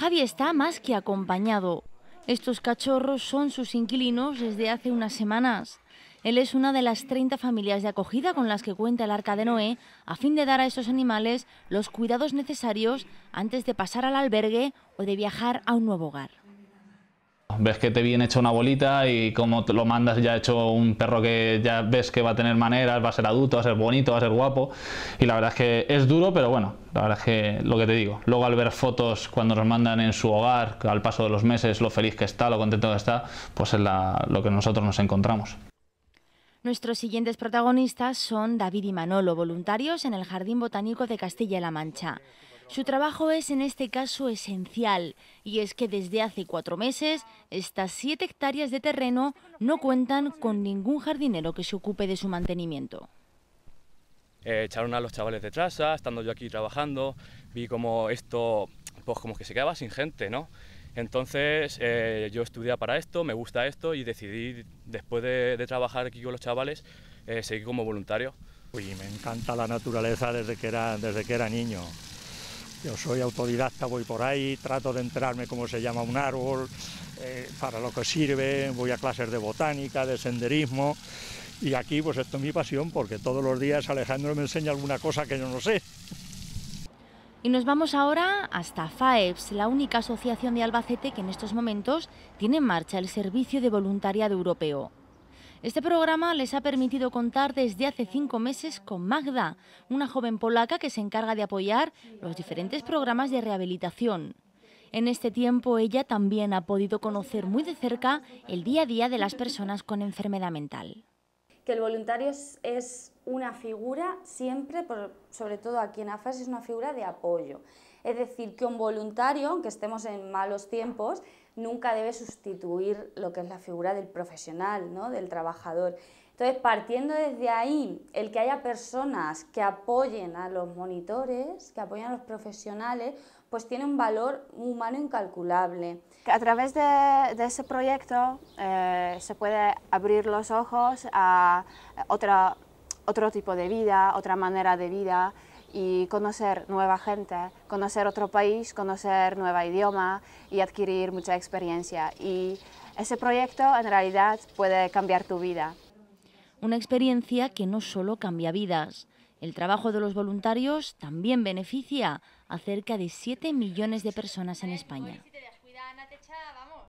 Javi está más que acompañado. Estos cachorros son sus inquilinos desde hace unas semanas. Él es una de las 30 familias de acogida con las que cuenta el Arca de Noé a fin de dar a estos animales los cuidados necesarios antes de pasar al albergue o de viajar a un nuevo hogar ves que te viene hecho una bolita y como lo mandas ya hecho un perro que ya ves que va a tener maneras, va a ser adulto, va a ser bonito, va a ser guapo. Y la verdad es que es duro, pero bueno, la verdad es que lo que te digo. Luego al ver fotos cuando nos mandan en su hogar, al paso de los meses, lo feliz que está, lo contento que está, pues es lo que nosotros nos encontramos. Nuestros siguientes protagonistas son David y Manolo, voluntarios en el Jardín Botánico de Castilla-La Mancha. Su trabajo es en este caso esencial, y es que desde hace cuatro meses estas siete hectáreas de terreno no cuentan con ningún jardinero que se ocupe de su mantenimiento. Eh, echaron a los chavales de traza, estando yo aquí trabajando, vi como esto, pues como que se quedaba sin gente, ¿no? Entonces eh, yo estudié para esto, me gusta esto y decidí, después de, trabajar aquí con los chavales, eh, seguir como voluntario. Uy, me encanta la naturaleza desde que, era, desde que era niño. Yo soy autodidacta, voy por ahí, trato de enterarme cómo se llama un árbol, eh, para lo que sirve, voy a clases de botánica, de senderismo. Y aquí, pues esto es mi pasión, porque todos los días Alejandro me enseña alguna cosa que yo no sé. Y nos vamos ahora hasta FAEPS, la única asociación de Albacete que en estos momentos tiene en marcha el servicio de voluntariado europeo. Este programa les ha permitido contar desde hace cinco meses con Magda, una joven polaca que se encarga de apoyar los diferentes programas de rehabilitación. En este tiempo ella también ha podido conocer muy de cerca el día a día de las personas con enfermedad mental. Que el voluntario es una figura siempre, sobre todo aquí en AFAS, es una figura de apoyo. Es decir, que un voluntario, aunque estemos en malos tiempos, nunca debe sustituir lo que es la figura del profesional, ¿no? del trabajador. Entonces, partiendo desde ahí, el que haya personas que apoyen a los monitores, que apoyen a los profesionales, pues tiene un valor humano incalculable. A través de, ese proyecto eh, se puede abrir los ojos a otra otro tipo de vida, otra manera de vida y conocer nueva gente, conocer otro país, conocer nuevo idioma y adquirir mucha experiencia. Y ese proyecto en realidad puede cambiar tu vida. Una experiencia que no solo cambia vidas. El trabajo de los voluntarios también beneficia a cerca de 7 millones de personas en España.